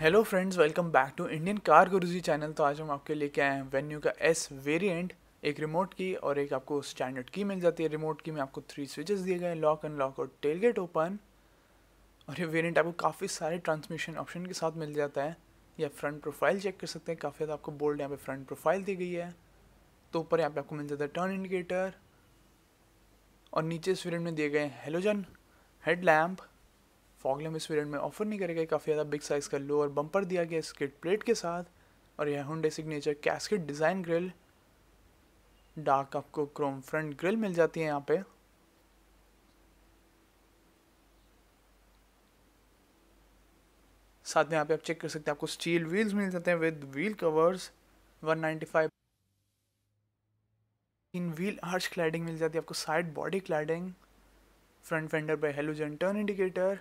hello friends welcome back to Indian car Guruji channel तो आज हम आपके लेके आए हैं वेन्यू का एस वेरिएंट एक रिमोट की और एक आपको स्टैंडर्ड की मिल जाती है रिमोट की में आपको थ्री स्विचेस दिए गए एंड लॉक अनलॉक और टेलगेट ओपन और ये वेरिएंट आपको काफ़ी सारे ट्रांसमिशन ऑप्शन के साथ मिल जाता है या फ्रंट प्रोफाइल चेक कर सकते हैं काफ़ी ज़्यादा आपको बोल्ड यहाँ पे फ्रंट प्रोफाइल दी गई है तो ऊपर यहाँ पे आपको मिल जाता है टर्न इंडिकेटर और नीचे इस में दिए गए हेलोजन हेलोजन हेडलैम्प फॉगलम इस वेरियंट में ऑफर नहीं करेगा काफ़ी ज़्यादा बिग साइज़ का लोअर बम्पर दिया गया स्किट प्लेट के साथ और यह Hyundai signature cascade design grille dark आपको क्रोम फ्रंट ग्रिल मिल जाती है यहाँ पे साथ में यहाँ पे आप चेक कर सकते हैं आपको स्टील व्हील्स मिल जाते हैं विद व्हील कवर्स 195 नाइन्टी इन व्हील आर्च क्लाइडिंग मिल जाती है आपको side body cladding front fender पे हेलोजन टर्न इंडिकेटर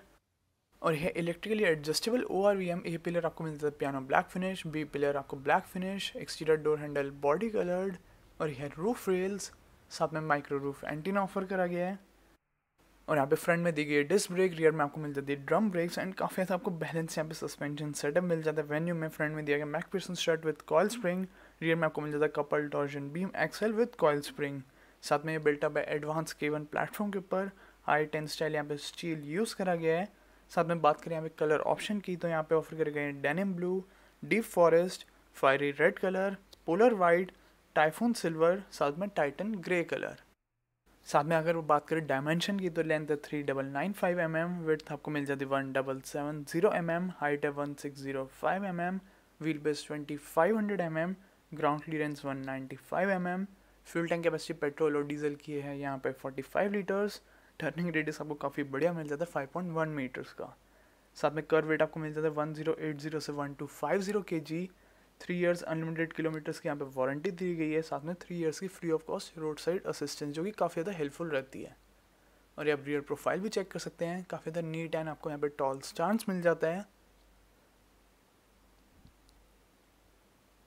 और यह electrically adjustable O R V M A pillar आपको मिलता है piano black finish B pillar आपको black finish exterior door handle body coloured और यह रूफ रेल्स साथ में माइक्रो रूफ एंटीना ऑफर करा गया है और यहाँ पे फ्रंट में दी गई डिस्क ब्रेक रियर में आपको मिल जाती है ड्रम ब्रेक्स एंड काफ़ी ऐसा आपको बैलेंस यहाँ पे सस्पेंशन सेटअप मिल जाता है वेन्यू में फ्रंट में दिया गया McPherson strut with coil spring rear में आपको मिल जाता है couple torsion beam axle with coil spring साथ में ये बिल्टअप है एडवांस केवन प्लेटफॉर्म के ऊपर आई टेन स्टाइल यहाँ पे स्टील यूज़ करा गया है साथ में बात करें यहाँ पे कलर ऑप्शन की तो यहाँ पे ऑफर करे गए हैं denim blue deep forest fiery red colour polar white typhoon silver साथ में टाइटन ग्रे कलर साथ में अगर वो बात करें डायमेंशन की तो लेंथ है three double nine five m m with आपको मिल जाती है one double seven zero m m height है one six zero five m m wheel base twenty five hundred m m ground clearance one ninety five m m fuel tank capacity petrol और diesel की है यहाँ पे forty five litres turning radius आपको काफ़ी बढ़िया मिल जाता है फाइव पॉइंट वन मीटर्स का साथ में कर वेट आपको मिल जाता है वन जीरो एट जीरो से one two five zero k g three years unlimited kilometres की यहाँ पे वारंटी दी गई है साथ में थ्री ईयर्स की free of cost road side assistance जो कि काफ़ी ज़्यादा हेल्पफुल रहती है और ये आप रियर प्रोफाइल भी चेक कर सकते हैं काफ़ी ज़्यादा नीट एंड आपको यहाँ पे टॉल स्टांस मिल जाता है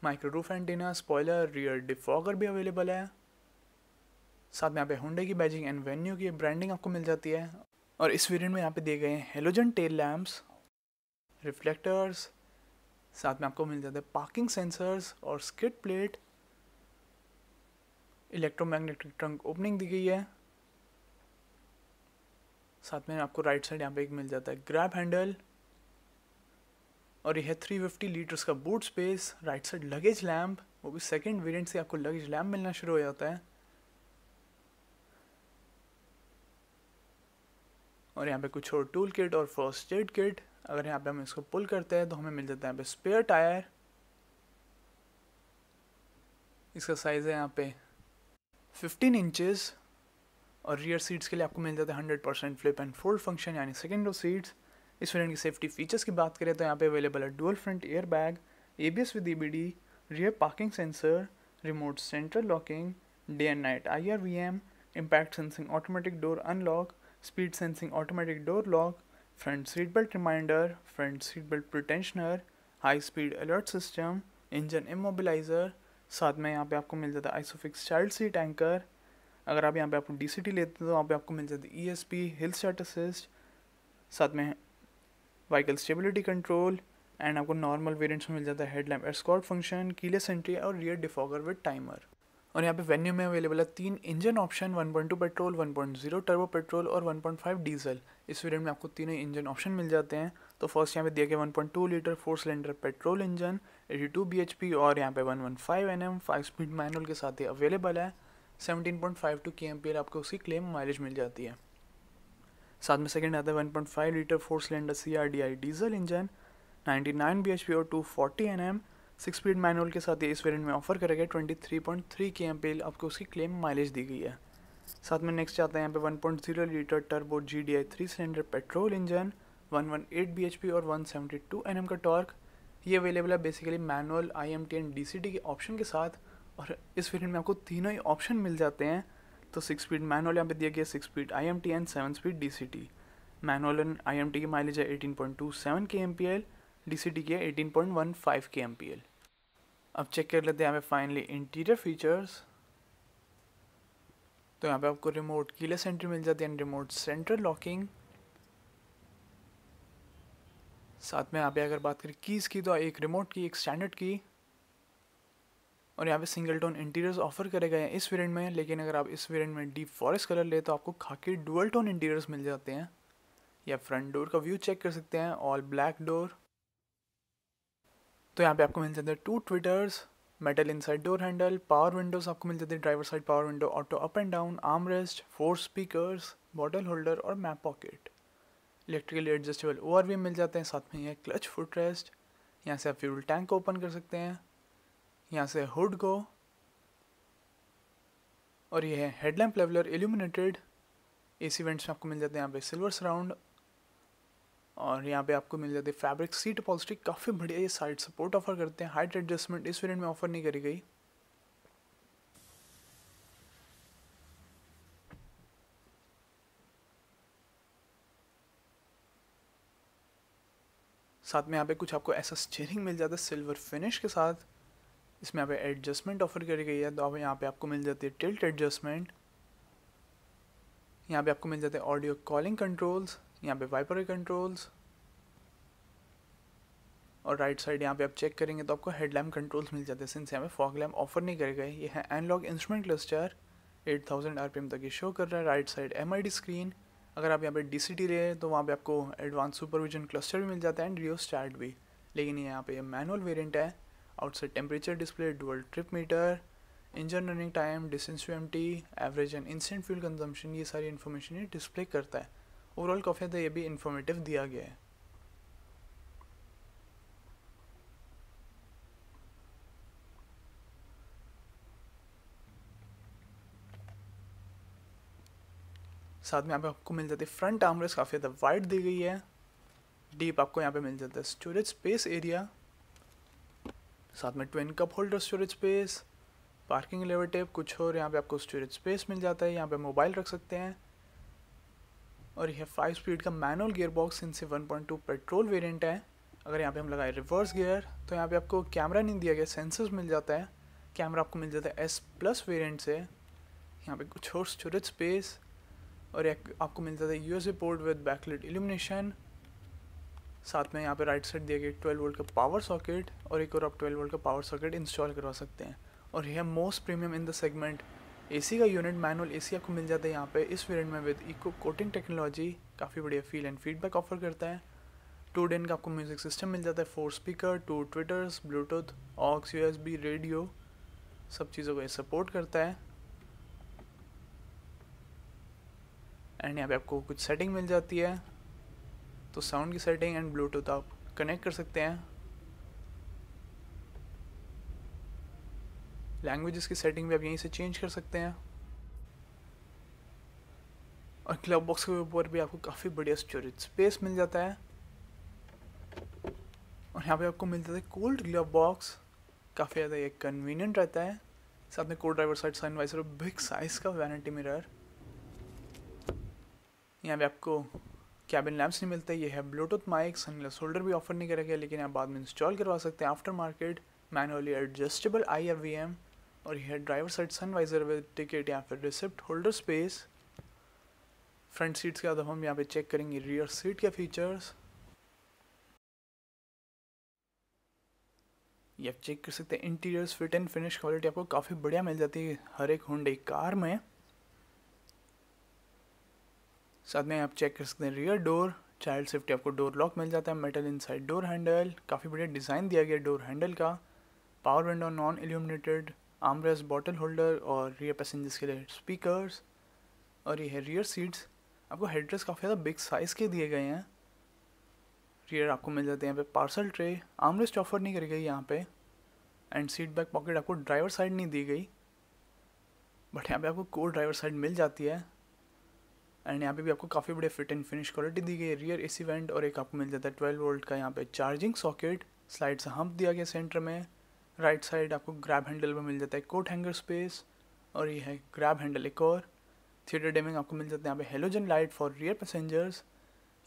micro roof antenna spoiler rear defogger भी अवेलेबल है साथ में यहाँ पे होंडे की बैजिंग एंड वेन्यू की ब्रांडिंग आपको मिल जाती है और इस वेरियंट में यहाँ पे दिए गए हैं हेलोजन टेल लैम्प्स रिफ्लेक्टर्स साथ में आपको मिल जाता है पार्किंग सेंसर्स और skid plate electromagnetic trunk opening दी गई है साथ में आपको राइट साइड यहाँ पे एक मिल जाता है ग्रैब हैंडल और यह थ्री फिफ्टी लीटर्स का boot space right side luggage lamp वो भी सेकेंड वेरियंट से आपको लगेज लैम्प मिलना शुरू हो जाता है और यहाँ पे कुछ और टूल किट और फर्स्ट एड किट अगर यहाँ पे हम इसको पुल करते हैं तो हमें मिल जाता है यहाँ पे स्पेयर टायर इसका साइज़ है यहाँ पे 15 इंचेस और रियर सीट्स के लिए आपको मिल जाता है 100 percent flip and fold function यानी सेकेंड रो सीट्स इस वेरियंट की सेफ्टी फीचर्स की बात करें तो यहाँ पे अवेलेबल है dual front air bag A B S with E B D rear parking sensor remote central locking day and night I R V M impact sensing automatic door unlock speed sensing automatic door lock front seat belt reminder front seat belt pretensioner high speed alert system engine immobiliser साथ में यहाँ पे आपको मिल जाता है isofix child seat anchor अगर आप यहाँ पे आपको डी सी टी लेते हैं तो वहाँ पे आपको मिल जाती है E S P hill start assist साथ में वाइकल स्टेबिलिटी कंट्रोल एंड आपको नॉर्मल वेरियंट्स में मिल जाता है headlamp escort function keyless entry और रियर डिफॉगर विद टाइमर और यहाँ पे वेन्यू में अवेलेबल है तीन engine option 1.2 petrol 1.0 turbo petrol और 1.5 डीजल इस वेरियंट में आपको तीनों इंजन ऑप्शन मिल जाते हैं तो फर्स्ट यहाँ पे दिया गया 1.2 litre four cylinder petrol engine eighty two और यहाँ पे 115 nm फाइव स्पीड मैनुअल के साथ ही अवेलेबल है 17.52 kmpl आपको उसकी क्लेम माइलेज मिल जाती है साथ में सेकेंड आता है 1.5 litre four cylinder C diesel engine 99 nine और 240 फोर्टी सिक्स स्पीड मैनुअल के साथ ये इस वेरिएंट में ऑफर करेगा twenty three point three k m पे आपको उसकी क्लेम माइलेज दी गई है साथ में नेक्स्ट आता है यहाँ पे one point zero litre turbo G D I three cylinder petrol engine one one eight B H P और one seventy two N M का टॉर्क ये अवेलेबल है basically manual I M T and D C T के option के साथ और इस variant में आपको तीनों ही ऑप्शन मिल जाते हैं तो सिक्स स्पीड मैनुअल यहाँ पे दिया गया six speed I M T and seven speed D C T manual and I M T की माइलेज है eighteen point two seven k m p l D की है eighteen point one five k m p l अब check कर लेते हैं यहाँ पे फाइनली इंटीरियर फीचर्स तो यहाँ पे आपको रिमोट कीले सेंटर मिल जाती है रिमोट सेंटर लॉकिंग साथ में यहाँ पे अगर बात करें कीज़ की तो एक रिमोट की एक स्टैंडर्ड की और यहाँ पे सिंगल टोन इंटीरियर्स ऑफर करे गए हैं इस वेरिएंट में लेकिन अगर आप इस वेरिएंट में डीप फॉरेस्ट कलर ले तो आपको खाकी डुअल टोन इंटीरियर्स मिल जाते हैं या फ्रंट डोर का व्यू चेक कर सकते हैं ऑल ब्लैक डोर तो यहाँ पे आपको मिल जाते हैं two tweeters metal inside door handle power windows आपको मिल जाते हैं driver side power window auto up and down arm rest four speakers bottle holder और map pocket electrically adjustable O भी मिल जाते हैं साथ में ये क्लच फुट रेस्ट यहाँ से आप फ्यूल टैंक को ओपन कर सकते हैं यहाँ से हुड को और ये है headlamp leveller illuminated AC vents में आपको मिल जाते हैं यहाँ पे सिल्वर सराउंड और यहाँ पे आपको मिल जाती है फैब्रिक सीट पॉलिस्टिक काफ़ी बढ़िया ये साइड सपोर्ट ऑफर करते हैं हाइट एडजस्टमेंट इस वेरियंट में ऑफर नहीं करी गई साथ में यहाँ पे कुछ आपको ऐसा स्टेयरिंग मिल जाता है सिल्वर फिनिश के साथ इसमें यहाँ पे एडजस्टमेंट ऑफर करी गई है तो यहाँ पे आपको मिल जाती है टिल्ट एडजस्टमेंट यहाँ पे आपको मिल जाते हैं ऑडियो कॉलिंग कंट्रोल्स यहाँ पे वाइपर कंट्रोल्स और राइट साइड यहाँ पे आप चेक करेंगे तो आपको हेडलैम्प कंट्रोल्स मिल जाते हैं सिंस यहाँ पे फॉग लैम्प ऑफर नहीं करे गए ये है एनलॉग इंस्ट्रूमेंट क्लस्टर 8000 आरपीएम तक ये शो कर रहा है राइट साइड एम स्क्रीन अगर आप यहाँ पे डीसीटी रहे तो वहाँ पर आपको एडवांस सुपरविजन क्लस्टर भी मिल जाता है एंड रियो स्टार्ट भी लेकिन यहाँ पे ये मैनुअल वेरियंट है outside temperature display dual trip meter engine running time distance to M average and instant fuel consumption ये सारी इन्फॉर्मेशन ये डिस्प्ले करता है ओवरऑल काफ़ी ज़्यादा ये भी इन्फॉर्मेटिव दिया गया है साथ में यहाँ पे आपको मिल जाती है फ्रंट आमरेस काफ़ी ज़्यादा वाइड दी गई है डीप आपको यहाँ पे मिल जाता है स्टोरेज स्पेस एरिया साथ में twin cup holder storage space parking lever tape कुछ और यहाँ पे आपको स्टोरेज स्पेस मिल जाता है यहाँ पे मोबाइल रख सकते हैं और यह फाइव स्पीड का मैनुअल गियर बॉक्स इनसे टू पेट्रोल वेरियंट है अगर यहाँ पे हम लगाए रिवर्स गियर तो यहाँ पे आपको कैमरा नहीं दिया गया सेंसर्स मिल जाता है कैमरा आपको मिल जाता है एस प्लस वेरियंट से यहाँ पे कुछ और स्टोरेज स्पेस और एक आपको मिल जाता है U S B port with backlit illumination साथ में यहाँ पे राइट साइड दिया गया ट्वेल्व वोल्ट का पावर सॉकेट और एक और आप ट्वेल्व वोल्ट का पावर सॉकेट इंस्टॉल करवा सकते हैं और यह most premium in the segment AC का यूनिट मैनुअल एसी आपको मिल जाता है यहाँ पे इस वेरियंट में विद इको कोटिंग टेक्नोलॉजी काफ़ी बढ़िया फील एंड फीडबैक ऑफर करता है टू डेन का आपको म्यूज़िक सिस्टम मिल जाता है four speaker two tweeters Bluetooth aux U radio सब चीज़ों को ये सपोर्ट करता है एंड यहाँ पे आपको कुछ सेटिंग मिल जाती है तो साउंड की सेटिंग एंड ब्लूटूथ आप कनेक्ट कर सकते हैं लैंग्वेजेस की सेटिंग भी आप यहीं से चेंज कर सकते हैं और क्लब बॉक्स के ऊपर भी आपको काफ़ी बढ़िया स्टोरेज स्पेस मिल जाता है और यहाँ पे आपको मिल जाता है कोल्ड ग्लब बॉक्स काफ़ी ज़्यादा ये कन्वीनियंट रहता है साथ में cold driver side sun visor big size का वैनिटी मिरर यहाँ पे आपको कैबिन लैम्प्स नहीं मिलते ये है ब्लूटूथ माइक सनग्लास होल्डर भी ऑफर नहीं करेगा लेकिन आप बाद में इंस्टॉल करवा सकते हैं after market manually adjustable I R V M और यह driver side sun visor with ticket या फिर receipt holder space front seats के बाद हम यहाँ पे चेक करेंगे रियर सीट के फीचर्स ये आप चेक कर सकते हैं interiors fit and finish quality आपको काफ़ी बढ़िया मिल जाती है हर एक होंडे कार में साथ में आप चेक कर सकते हैं रियर डोर चाइल्ड सेफ्टी आपको डोर लॉक मिल जाता है मेटल इनसाइड डोर हैंडल काफ़ी बढ़िया डिज़ाइन दिया गया डोर हैंडल का power window non illuminated armrest bottle holder और रियर पैसेंजर्स के लिए स्पीकर्स और ये है रियर सीट्स आपको हेडरेस काफ़ी ज़्यादा बिग साइज़ के दिए गए हैं रियर आपको मिल जाते हैं यहाँ पे पार्सल ट्रे आमरेस्ट ऑफर नहीं करी गई यहाँ पे एंड सीट बैक पॉकेट आपको ड्राइवर साइड नहीं दी गई बट यहाँ पे आपको कोर ड्राइवर साइड मिल जाती है एंड यहाँ पे भी आपको काफ़ी बड़े फिट एंड फिनिश क्वालिटी दी गई है रियर एसी वेंट और एक आपको मिल जाता है ट्वेल्व वोल्ट का यहाँ पे चार्जिंग सॉकेट स्लाइड से हम्प दिया गया सेंटर में राइट right साइड आपको ग्रैब हैंडल में मिल जाता है कोट हैंगर स्पेस और ये है ग्रैब हैंडल एक और थिएटर डेमिंग आपको मिल जाता है यहाँ पे halogen light for rear passengers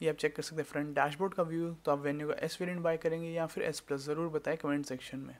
ये आप चेक कर सकते हैं फ्रंट डैशबोर्ड का व्यू तो आप वेन्यू का एस वेरियंट बाय करेंगे या फिर एस प्लस ज़रूर बताएं कमेंट सेक्शन में